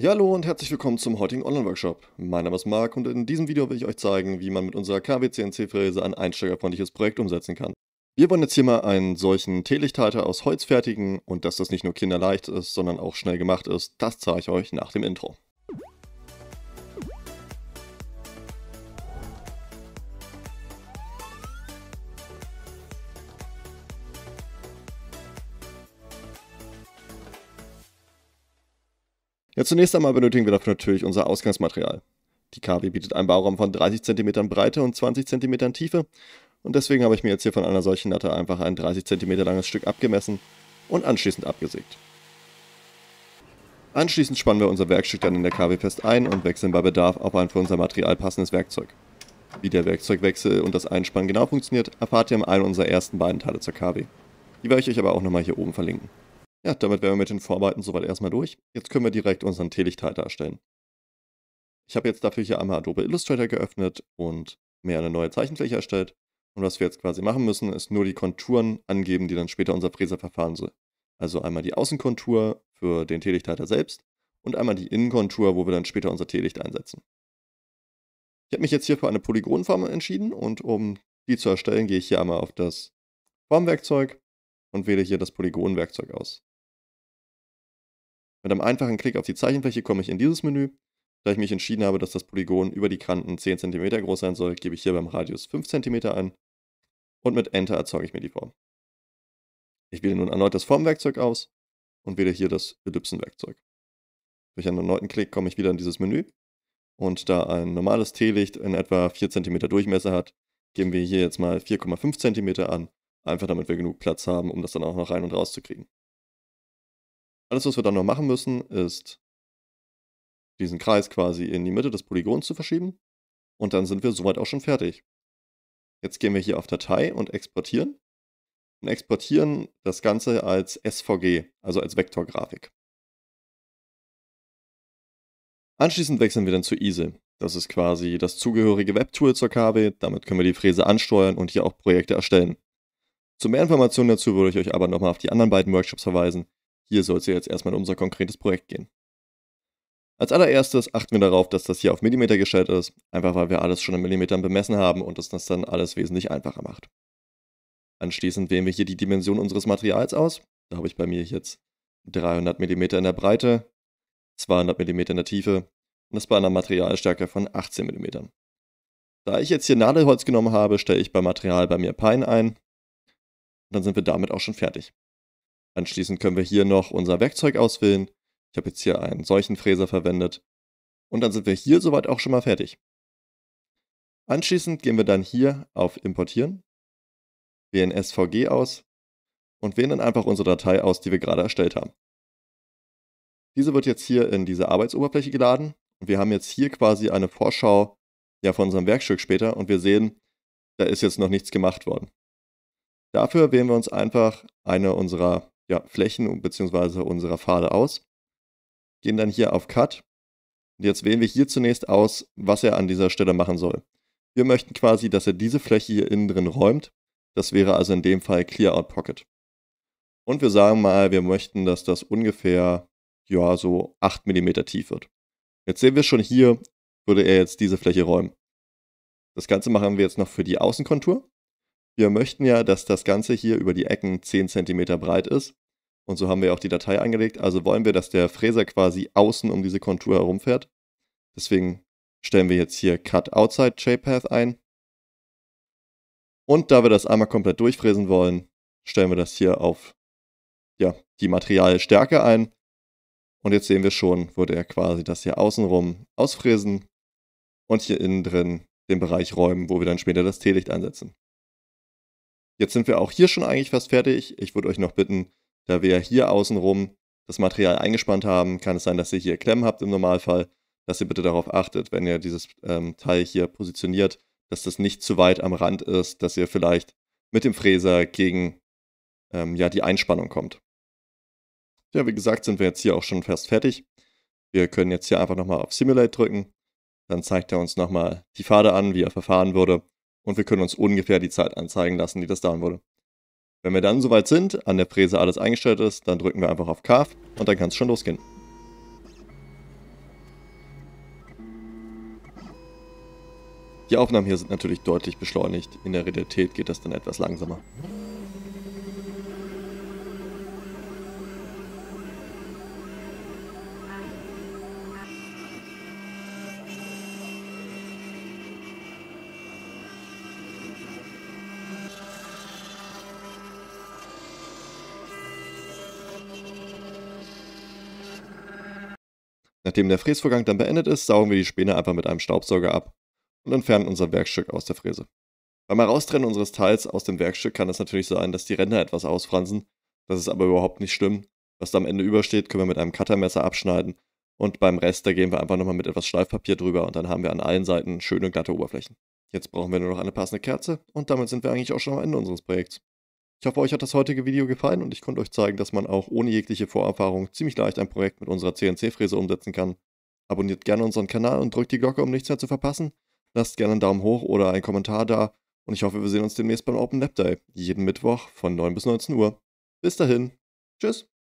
Ja, hallo und herzlich willkommen zum heutigen Online-Workshop. Mein Name ist Marc und in diesem Video will ich euch zeigen, wie man mit unserer KWCNC-Fräse ein einsteigerfreundliches Projekt umsetzen kann. Wir wollen jetzt hier mal einen solchen Teelichthalter aus Holz fertigen und dass das nicht nur kinderleicht ist, sondern auch schnell gemacht ist, das zeige ich euch nach dem Intro. Ja, zunächst einmal benötigen wir dafür natürlich unser Ausgangsmaterial. Die KW bietet einen Bauraum von 30 cm Breite und 20 cm Tiefe und deswegen habe ich mir jetzt hier von einer solchen Latte einfach ein 30 cm langes Stück abgemessen und anschließend abgesägt. Anschließend spannen wir unser Werkstück dann in der KW fest ein und wechseln bei Bedarf auf ein für unser Material passendes Werkzeug. Wie der Werkzeugwechsel und das Einspannen genau funktioniert, erfahrt ihr in einem unserer ersten beiden Teile zur KW. Die werde ich euch aber auch nochmal hier oben verlinken. Ja, damit wären wir mit den Vorarbeiten soweit erstmal durch. Jetzt können wir direkt unseren Teelichthalter erstellen. Ich habe jetzt dafür hier einmal Adobe Illustrator geöffnet und mir eine neue Zeichenfläche erstellt. Und was wir jetzt quasi machen müssen, ist nur die Konturen angeben, die dann später unser Fräser verfahren soll. Also einmal die Außenkontur für den Teelichthalter selbst und einmal die Innenkontur, wo wir dann später unser Teelicht einsetzen. Ich habe mich jetzt hier für eine Polygonform entschieden und um die zu erstellen, gehe ich hier einmal auf das Formwerkzeug und wähle hier das Polygonwerkzeug aus. Mit einem einfachen Klick auf die Zeichenfläche komme ich in dieses Menü. Da ich mich entschieden habe, dass das Polygon über die Kanten 10 cm groß sein soll, gebe ich hier beim Radius 5 cm ein und mit Enter erzeuge ich mir die Form. Ich wähle nun erneut das Formwerkzeug aus und wähle hier das Ellipsenwerkzeug. Durch einen erneuten Klick komme ich wieder in dieses Menü und da ein normales Teelicht in etwa 4 cm Durchmesser hat, geben wir hier jetzt mal 4,5 cm an, einfach damit wir genug Platz haben, um das dann auch noch rein und raus zu kriegen. Alles, was wir dann noch machen müssen, ist diesen Kreis quasi in die Mitte des Polygons zu verschieben. Und dann sind wir soweit auch schon fertig. Jetzt gehen wir hier auf Datei und exportieren. Und exportieren das Ganze als SVG, also als Vektorgrafik. Anschließend wechseln wir dann zu ISE. Das ist quasi das zugehörige Webtool zur KW. Damit können wir die Fräse ansteuern und hier auch Projekte erstellen. Zu mehr Informationen dazu würde ich euch aber nochmal auf die anderen beiden Workshops verweisen, hier soll es ja jetzt erstmal um unser konkretes Projekt gehen. Als allererstes achten wir darauf, dass das hier auf Millimeter gestellt ist, einfach weil wir alles schon in Millimetern bemessen haben und es das dann alles wesentlich einfacher macht. Anschließend wählen wir hier die Dimension unseres Materials aus. Da habe ich bei mir jetzt 300 mm in der Breite, 200 mm in der Tiefe und das bei einer Materialstärke von 18 mm. Da ich jetzt hier Nadelholz genommen habe, stelle ich beim Material bei mir Pein ein. Und dann sind wir damit auch schon fertig. Anschließend können wir hier noch unser Werkzeug auswählen. Ich habe jetzt hier einen solchen Fräser verwendet. Und dann sind wir hier soweit auch schon mal fertig. Anschließend gehen wir dann hier auf Importieren, wählen SVG aus und wählen dann einfach unsere Datei aus, die wir gerade erstellt haben. Diese wird jetzt hier in diese Arbeitsoberfläche geladen und wir haben jetzt hier quasi eine Vorschau ja, von unserem Werkstück später und wir sehen, da ist jetzt noch nichts gemacht worden. Dafür wählen wir uns einfach eine unserer ja, Flächen bzw. unserer Pfade aus. Gehen dann hier auf Cut. Und jetzt wählen wir hier zunächst aus, was er an dieser Stelle machen soll. Wir möchten quasi, dass er diese Fläche hier innen drin räumt. Das wäre also in dem Fall Clear Out Pocket. Und wir sagen mal, wir möchten, dass das ungefähr ja, so 8 mm tief wird. Jetzt sehen wir schon hier, würde er jetzt diese Fläche räumen. Das Ganze machen wir jetzt noch für die Außenkontur. Wir möchten ja, dass das Ganze hier über die Ecken 10 cm breit ist. Und so haben wir auch die Datei angelegt. Also wollen wir, dass der Fräser quasi außen um diese Kontur herumfährt. Deswegen stellen wir jetzt hier Cut Outside JPath ein. Und da wir das einmal komplett durchfräsen wollen, stellen wir das hier auf ja, die Materialstärke ein. Und jetzt sehen wir schon, würde er quasi das hier außenrum ausfräsen und hier innen drin den Bereich räumen, wo wir dann später das Teelicht einsetzen. Jetzt sind wir auch hier schon eigentlich fast fertig. Ich würde euch noch bitten, da wir hier außenrum das Material eingespannt haben, kann es sein, dass ihr hier Klemmen habt im Normalfall, dass ihr bitte darauf achtet, wenn ihr dieses ähm, Teil hier positioniert, dass das nicht zu weit am Rand ist, dass ihr vielleicht mit dem Fräser gegen ähm, ja, die Einspannung kommt. Ja, wie gesagt, sind wir jetzt hier auch schon fast fertig. Wir können jetzt hier einfach nochmal auf Simulate drücken. Dann zeigt er uns nochmal die Pfade an, wie er verfahren wurde. Und wir können uns ungefähr die Zeit anzeigen lassen, die das dauern würde. Wenn wir dann soweit sind, an der Fräse alles eingestellt ist, dann drücken wir einfach auf Carve und dann kann es schon losgehen. Die Aufnahmen hier sind natürlich deutlich beschleunigt, in der Realität geht das dann etwas langsamer. Nachdem der Fräsvorgang dann beendet ist, saugen wir die Späne einfach mit einem Staubsauger ab und entfernen unser Werkstück aus der Fräse. Beim Heraustrennen unseres Teils aus dem Werkstück kann es natürlich sein, dass die Ränder etwas ausfransen, das ist aber überhaupt nicht schlimm. Was da am Ende übersteht, können wir mit einem Cuttermesser abschneiden und beim Rest, da gehen wir einfach nochmal mit etwas Schleifpapier drüber und dann haben wir an allen Seiten schöne glatte Oberflächen. Jetzt brauchen wir nur noch eine passende Kerze und damit sind wir eigentlich auch schon am Ende unseres Projekts. Ich hoffe, euch hat das heutige Video gefallen und ich konnte euch zeigen, dass man auch ohne jegliche Vorerfahrung ziemlich leicht ein Projekt mit unserer CNC-Fräse umsetzen kann. Abonniert gerne unseren Kanal und drückt die Glocke, um nichts mehr zu verpassen. Lasst gerne einen Daumen hoch oder einen Kommentar da und ich hoffe, wir sehen uns demnächst beim Open Lab Day, jeden Mittwoch von 9 bis 19 Uhr. Bis dahin, tschüss!